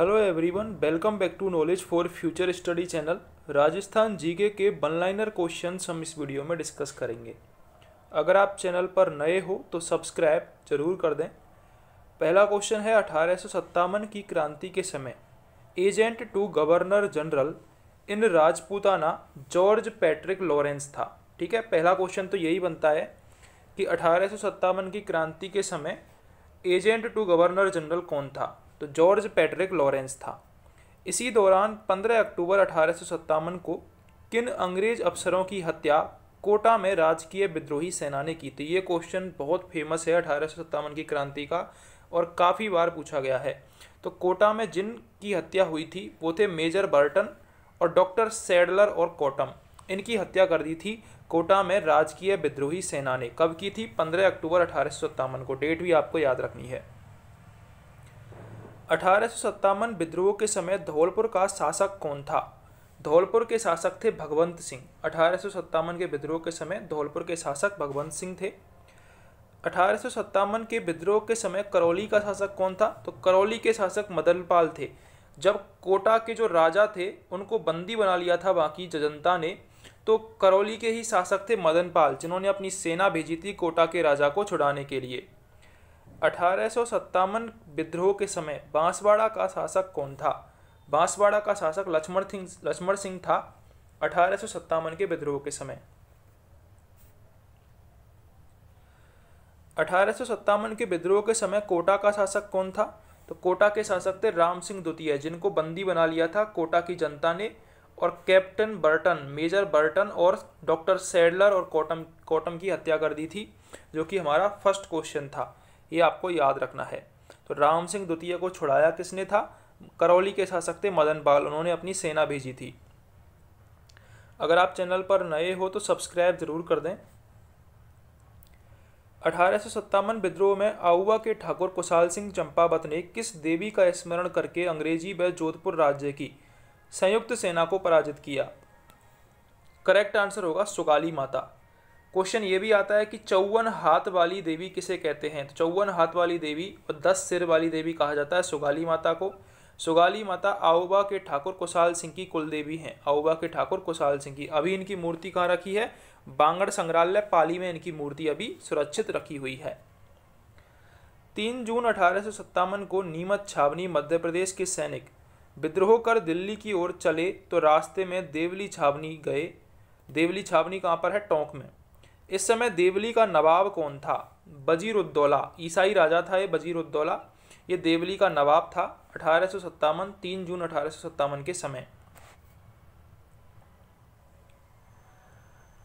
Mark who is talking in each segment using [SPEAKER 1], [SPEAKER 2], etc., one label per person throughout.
[SPEAKER 1] hello everyone welcome back to knowledge for future study channel Rajasthan GK के one liner question हम इस video में discuss करेंगे अगर आप चैनल पर नए हो तो सब्सक्राइब जरूर कर दें पहला क्वेश्चन है अठारह की क्रांति के समय agent to governor general in Rajputana George Patrick Lawrence था ठीक है पहला क्वेश्चन तो यही बनता है कि अठारह की क्रांति के समय एजेंट टू गवर्नर जनरल कौन था तो जॉर्ज पैट्रिक लॉरेंस था इसी दौरान 15 अक्टूबर अठारह को किन अंग्रेज अफसरों की हत्या कोटा में राजकीय विद्रोही सेना ने की थी ये क्वेश्चन बहुत फेमस है अठारह की क्रांति का और काफ़ी बार पूछा गया है तो कोटा में जिन की हत्या हुई थी वो थे मेजर बर्टन और डॉक्टर सैडलर और कोटम इनकी हत्या कर दी थी कोटा में राजकीय विद्रोही सेना ने कब की थी 15 अक्टूबर अठारह को डेट भी आपको याद रखनी है अठारह विद्रोह के समय धौलपुर का शासक कौन था धौलपुर के शासक थे भगवंत सिंह अठारह के विद्रोह के समय धौलपुर के शासक भगवंत सिंह थे अठारह के विद्रोह के समय करौली का शासक कौन था तो करौली के शासक मदनपाल थे जब कोटा के जो राजा थे उनको बंदी बना लिया था बाकी जनता ने तो करौली के ही शासक थे मदनपाल जिन्होंने अपनी सेना भेजी थी कोटा के राजा को छुड़ाने के लिए अठारह विद्रोह के समय बांसवाड़ा का शासक कौन था बांसवाड़ा का शासक लक्ष्मण सिंह लक्ष्मण सिंह था अठारह के विद्रोह के समय अठारह के विद्रोह के समय कोटा का शासक कौन था तो कोटा के शासक थे राम सिंह द्वितीय जिनको बंदी बना लिया था कोटा की जनता ने और कैप्टन बर्टन मेजर बर्टन और डॉक्टर सैडलर और कॉटम कॉटम की हत्या कर दी थी जो कि हमारा फर्स्ट क्वेश्चन था ये आपको याद रखना है तो राम सिंह द्वितीय को छुड़ाया किसने था करौली के शासक थे मदन पाल उन्होंने अपनी सेना भेजी थी अगर आप चैनल पर नए हो तो सब्सक्राइब ज़रूर कर दें अठारह विद्रोह में आउवा के ठाकुर कुशाल सिंह चंपावत ने किस देवी का स्मरण करके अंग्रेजी व जोधपुर राज्य की संयुक्त सेना को पराजित किया करेक्ट आंसर होगा सुकाली माता क्वेश्चन ये भी आता है कि चौवन हाथ वाली देवी किसे कहते हैं तो चौवन हाथ वाली देवी और दस सिर वाली देवी कहा जाता है सुगाली माता को सुगाली माता आउबा के ठाकुर कुशाल सिंह की कुल देवी हैं आउबा के ठाकुर कुशाल सिंह की अभी इनकी मूर्ति कहाँ रखी है बांगड़ संग्रहालय पाली में इनकी मूर्ति अभी सुरक्षित रखी हुई है तीन जून अठारह को नीमत छावनी मध्य प्रदेश के सैनिक विद्रोह कर दिल्ली की ओर चले तो रास्ते में देवली छावनी गए देवली छावनी कहाँ पर है टोंक में इस समय देवली का नवाब कौन था बजीरुद्दौला ईसाई राजा था ये बजीरुद्दौला ये देवली का नवाब था अठारह तीन जून अठारह के समय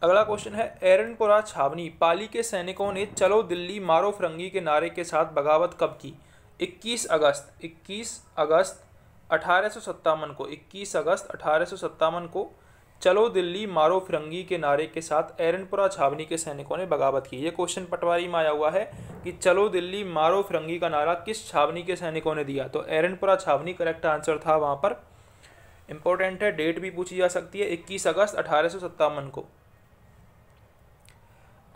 [SPEAKER 1] अगला क्वेश्चन है एरनपुरा छावनी पाली के सैनिकों ने चलो दिल्ली मारो फिरंगी के नारे के साथ बगावत कब की 21 अगस्त 21 अगस्त अठारह को 21 अगस्त अठारह को चलो दिल्ली मारो फिरंगी के नारे के साथ एरनपुरा छावनी के सैनिकों ने बगावत की ये क्वेश्चन पटवारी में आया हुआ है कि चलो दिल्ली मारो फिरंगी का नारा किस छावनी के सैनिकों ने दिया तो एरनपुरा छावनी करेक्ट आंसर था वहाँ पर इंपॉर्टेंट है डेट भी पूछी जा सकती है इक्कीस अगस्त अठारह को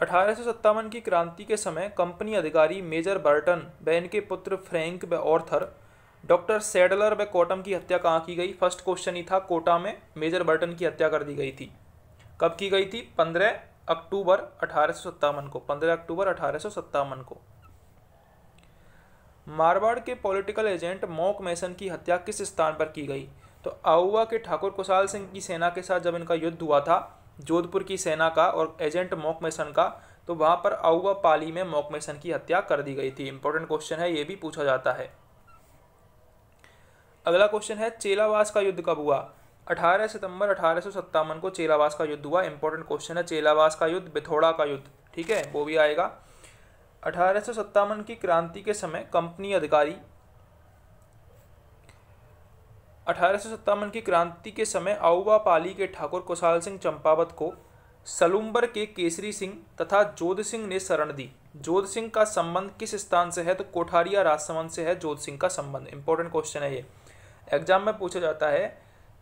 [SPEAKER 1] अठारह की क्रांति के समय कंपनी अधिकारी मेजर बर्टन व इनके पुत्र फ्रैंक व ऑर्थर डॉक्टर सेडलर व कोटम की हत्या कहाँ की गई फर्स्ट क्वेश्चन ही था कोटा में मेजर बर्टन की हत्या कर दी गई थी कब की गई थी पंद्रह अक्टूबर अठारह को पंद्रह अक्टूबर अठारह को मारवाड़ के पॉलिटिकल एजेंट मोक मैसन की हत्या किस स्थान पर की गई तो आउवा के ठाकुर कुशाल सिंह की सेना के साथ जब इनका युद्ध हुआ था जोधपुर की सेना का और एजेंट मोक मैसन का तो वहाँ पर आउवा पाली में मोक मैसन की हत्या कर दी गई थी इंपॉर्टेंट क्वेश्चन है ये भी पूछा जाता है अगला क्वेश्चन है चेलावास का युद्ध कब हुआ 18 सितंबर अठारह को चेलावास का युद्ध हुआ इंपॉर्टेंट क्वेश्चन है चेलावास का युद्ध बिथोड़ा का युद्ध ठीक है वो भी आएगा अठारह की क्रांति के समय कंपनी अधिकारी अठारह की क्रांति के समय आउवा पाली के ठाकुर कुशाल सिंह चंपावत को सलूम्बर के केसरी सिंह तथा जोध सिंह ने शरण दी जोध सिंह का संबंध किस स्थान से है तो कोठारिया राजसमंद से है जोध सिंह का संबंध इंपॉर्टेंट क्वेश्चन है ये एग्जाम में पूछा जाता है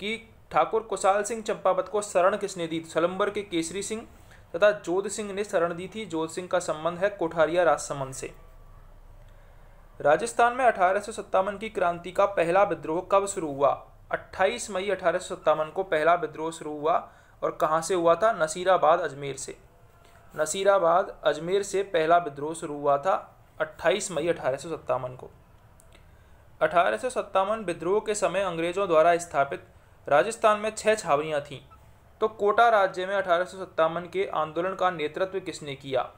[SPEAKER 1] कि ठाकुर कुशाल सिंह चंपावत को शरण किसने दी सलम्बर के केसरी सिंह तथा जोध सिंह ने शरण दी थी जोध सिंह का संबंध है कोठारिया राजसमंद से राजस्थान में अठारह की क्रांति का पहला विद्रोह कब शुरू हुआ 28 मई अठारह को पहला विद्रोह शुरू हुआ और कहाँ से हुआ था नसीराबाद अजमेर से नसीराबाद अजमेर से पहला विद्रोह शुरू हुआ था 28 मई अठारह को अठारह विद्रोह के समय अंग्रेजों द्वारा स्थापित राजस्थान में छह छावनियां थीं तो कोटा राज्य में अठारह के आंदोलन का नेतृत्व किसने किया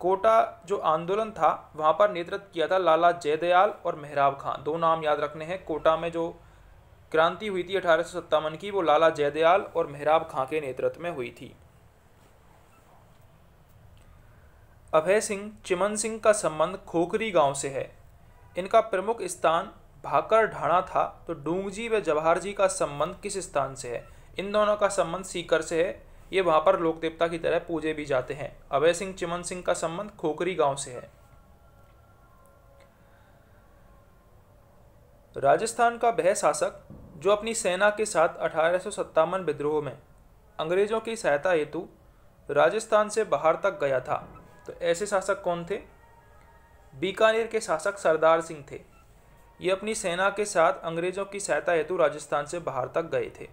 [SPEAKER 1] कोटा जो आंदोलन था वहाँ पर नेतृत्व किया था लाला जयदयाल और मेहराब खां दो नाम याद रखने हैं कोटा में जो क्रांति हुई थी अठारह की वो लाला जयदयाल और मेहराब खां के नेतृत्व में हुई थी अभय सिंह चिमन सिंह का संबंध खोखरी गांव से है इनका प्रमुख स्थान भाकर ढाणा था तो डूंगजी व जवाहर जी का संबंध किस स्थान से है इन दोनों का संबंध सीकर से है ये वहाँ पर लोक देवता की तरह पूजे भी जाते हैं अभय सिंह चिमन सिंह का संबंध खोकरी गांव से है राजस्थान का वह शासक जो अपनी सेना के साथ अठारह विद्रोह में अंग्रेजों की सहायता हेतु राजस्थान से बाहर तक गया था तो ऐसे शासक कौन थे बीकानेर के शासक सरदार सिंह थे ये अपनी सेना के साथ अंग्रेजों की सहायता हेतु राजस्थान से बाहर तक गए थे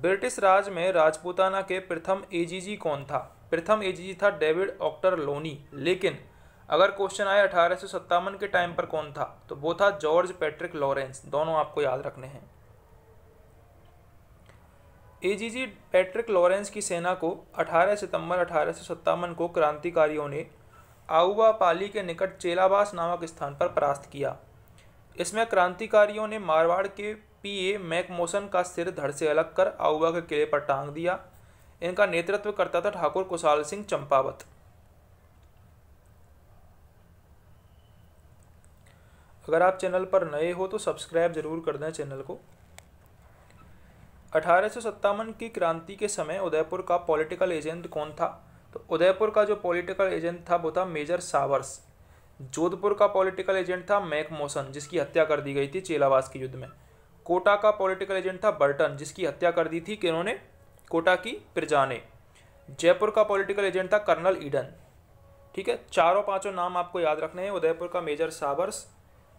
[SPEAKER 1] ब्रिटिश राज में राजपूताना के प्रथम एजीजी कौन था प्रथम एजीजी था डेविड ऑक्टर लोनी लेकिन अगर क्वेश्चन आए अठारह के टाइम पर कौन था तो वो था जॉर्ज पैट्रिक लॉरेंस दोनों आपको याद रखने हैं एजीजी पैट्रिक लॉरेंस की सेना को 18 सितंबर अठारह को क्रांतिकारियों ने आउवा पाली के निकट चेलावास नामक स्थान पर परास्त किया इसमें क्रांतिकारियों ने मारवाड़ के पीए मैकमोसन का सिर धड़ से अलग कर आउवा के किले पर टांग दिया इनका नेतृत्व करता था ठाकुर कुशाल सिंह चंपावत अगर आप चैनल पर नए हो तो सब्सक्राइब जरूर कर दें चैनल को अठारह की क्रांति के समय उदयपुर का पॉलिटिकल एजेंट कौन था तो उदयपुर का जो पॉलिटिकल एजेंट था वो था मेजर सावर्स जोधपुर का पॉलिटिकल एजेंट था मैक मैकमोसन जिसकी हत्या कर दी गई थी चेलावास के युद्ध में कोटा का पॉलिटिकल एजेंट था बर्टन जिसकी हत्या कर दी थी किन्होंने कोटा की प्रजा ने जयपुर का पॉलिटिकल एजेंट था कर्नल ईडन ठीक है चारों पांचों नाम आपको याद रखने हैं उदयपुर का मेजर सावर्स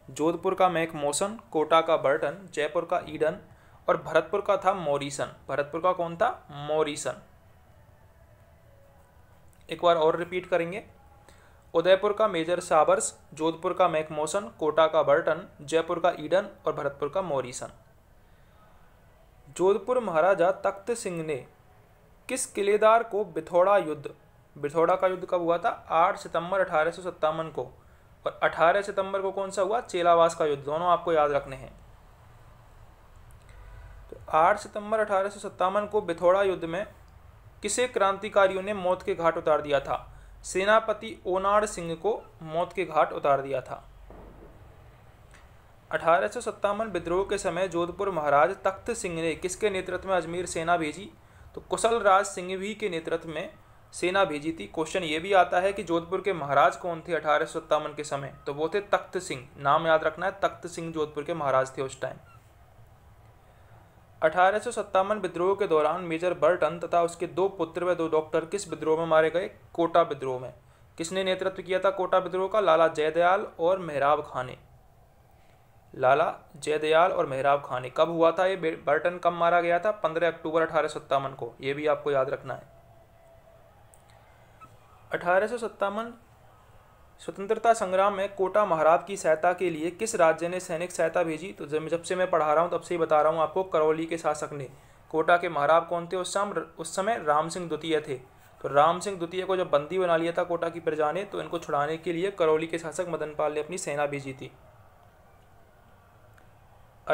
[SPEAKER 1] जोधपुर का मैक मोसन कोटा का बर्टन जयपुर का ईडन और भरतपुर का था मोरिसन भरतपुर का कौन था मोरिसन एक बार और रिपीट करेंगे उदयपुर का मेजर साबर्स जोधपुर का मैकमोसन कोटा का बर्टन जयपुर का ईडन और भरतपुर का मॉरिसन जोधपुर महाराजा तख्त सिंह ने किस किलेदार को बिथौड़ा युद्ध बिथौड़ा का युद्ध कब हुआ था 8 सितंबर अठारह को और 18 सितंबर को कौन सा हुआ चेलावास का युद्ध दोनों आपको याद रखने हैं तो 8 सितंबर अठारह को बिथौड़ा युद्ध में किसे क्रांतिकारियों ने मौत के घाट उतार दिया था सेनापति ओनार सिंह को मौत के घाट उतार दिया था अठारह विद्रोह के समय जोधपुर महाराज तख्त सिंह ने किसके नेतृत्व में अजमेर सेना भेजी तो कुशल राज सिंघवी के नेतृत्व में सेना भेजी थी क्वेश्चन ये भी आता है कि जोधपुर के महाराज कौन थे अठारह के समय तो वो थे तख्त सिंह नाम याद रखना है तख्त सिंह जोधपुर के महाराज थे उस टाइम अठारह विद्रोह के दौरान मेजर बर्टन तथा उसके दो पुत्र व दो डॉक्टर किस विद्रोह में मारे गए कोटा विद्रोह में किसने नेतृत्व किया था कोटा विद्रोह का लाला जयदयाल और मेहराब खाने लाला जयदयाल और मेहराब खाने कब हुआ था ये बर्टन कब मारा गया था 15 अक्टूबर अठारह को ये भी आपको याद रखना है अठारह स्वतंत्रता संग्राम में कोटा महाराज की सहायता के लिए किस राज्य ने सैनिक सहायता भेजी तो जब से मैं पढ़ा रहा हूँ तब से ही बता रहा हूँ आपको करौली के शासक ने कोटा के महाराज कौन थे उस समय उस समय राम सिंह द्वितीय थे तो राम सिंह द्वितीय को जब बंदी बना लिया था कोटा की प्रजा ने तो इनको छुड़ाने के लिए करौली के शासक मदन पाल ने अपनी सेना भेजी थी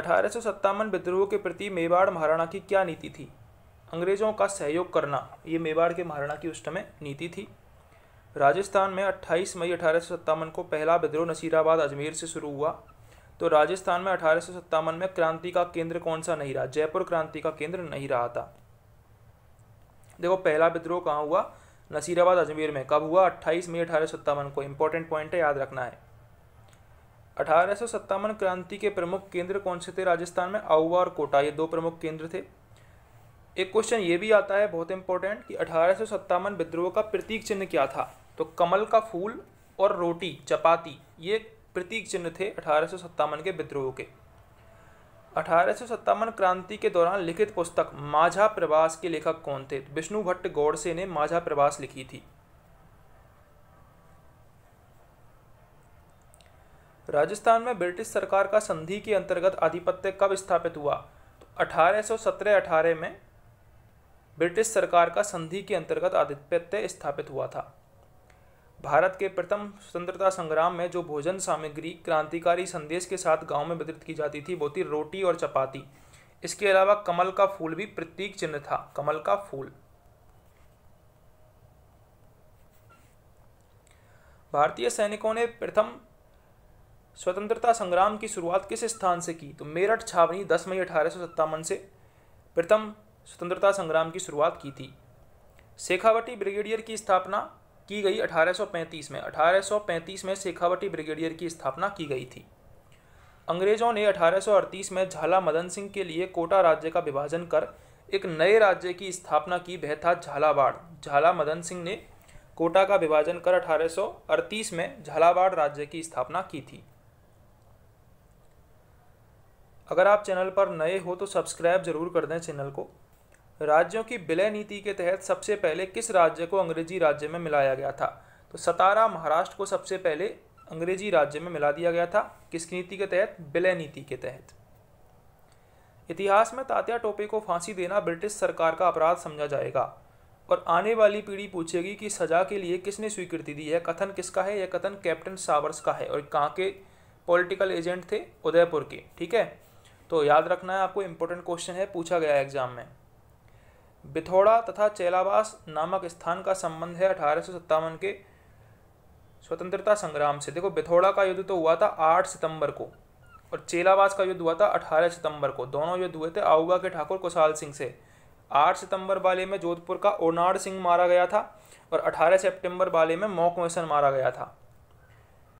[SPEAKER 1] अठारह विद्रोह के प्रति मेवाड़ महाराणा की क्या नीति थी अंग्रेजों का सहयोग करना ये मेवाड़ के महाराणा की उस समय नीति थी राजस्थान में 28 मई अठारह को पहला विद्रोह नसीराबाद अजमेर से शुरू हुआ तो राजस्थान में अठारह में क्रांति का केंद्र कौन सा नहीं रहा जयपुर क्रांति का केंद्र नहीं रहा था देखो पहला विद्रोह कहाँ हुआ नसीराबाद अजमेर में कब हुआ 28 मई अठारह को इंपॉर्टेंट पॉइंट है याद रखना है अठारह क्रांति के प्रमुख केंद्र कौन से थे राजस्थान में आउवा और कोटा ये दो प्रमुख केंद्र थे एक क्वेश्चन ये भी आता है बहुत इंपॉर्टेंट कि अठारह विद्रोह का प्रतीक चिन्ह क्या था तो कमल का फूल और रोटी चपाती ये प्रतीक चिन्ह थे अठारह के विद्रोह के अठारह क्रांति के दौरान लिखित पुस्तक माझा प्रवास के लेखक कौन थे विष्णु भट्ट गौडसे ने माझा प्रवास लिखी थी राजस्थान में ब्रिटिश सरकार का संधि के अंतर्गत आधिपत्य कब स्थापित हुआ तो 1817-18 में ब्रिटिश सरकार का संधि के अंतर्गत आधिपत्य स्थापित हुआ था भारत के प्रथम स्वतंत्रता संग्राम में जो भोजन सामग्री क्रांतिकारी संदेश के साथ गांव में वितरित की जाती थी वो थी रोटी और चपाती इसके अलावा कमल का फूल भी प्रतीक चिन्ह था कमल का फूल भारतीय सैनिकों ने प्रथम स्वतंत्रता संग्राम की शुरुआत किस स्थान से की तो मेरठ छावनी 10 मई अठारह से प्रथम स्वतंत्रता संग्राम की शुरुआत की थी शेखावटी ब्रिगेडियर की स्थापना की गई 1835 में 1835 में शेखावटी ब्रिगेडियर की स्थापना की गई थी अंग्रेजों ने 1838 में झाला मदन सिंह के लिए कोटा राज्य का विभाजन कर एक नए राज्य की स्थापना की वह था झालावाड़ झाला मदन सिंह ने कोटा का विभाजन कर 1838 में झालावाड़ राज्य की स्थापना की थी अगर आप चैनल पर नए हो तो सब्सक्राइब जरूर कर दें चैनल को राज्यों की विलय नीति के तहत सबसे पहले किस राज्य को अंग्रेजी राज्य में मिलाया गया था तो सतारा महाराष्ट्र को सबसे पहले अंग्रेजी राज्य में मिला दिया गया था किस नीति के तहत विलय नीति के तहत इतिहास में तात्या टोपे को फांसी देना ब्रिटिश सरकार का अपराध समझा जाएगा और आने वाली पीढ़ी पूछेगी कि सजा के लिए किसने स्वीकृति दी है कथन किसका है यह कथन कैप्टन सावर्स का है और कहाँ के पॉलिटिकल एजेंट थे उदयपुर के ठीक है तो याद रखना है आपको इंपॉर्टेंट क्वेश्चन है पूछा गया एग्जाम में बिथौड़ा तथा चेलावास नामक स्थान का संबंध है अठारह के स्वतंत्रता संग्राम से देखो बिथौड़ा का युद्ध तो हुआ था 8 सितंबर को और चेलावास का युद्ध हुआ था 18 सितंबर को दोनों युद्ध हुए थे आऊगा के ठाकुर कुशाल सिंह से 8 सितंबर वाले में जोधपुर का ओनाड सिंह मारा गया था और 18 सितंबर वाले में मोकमेसन मारा गया था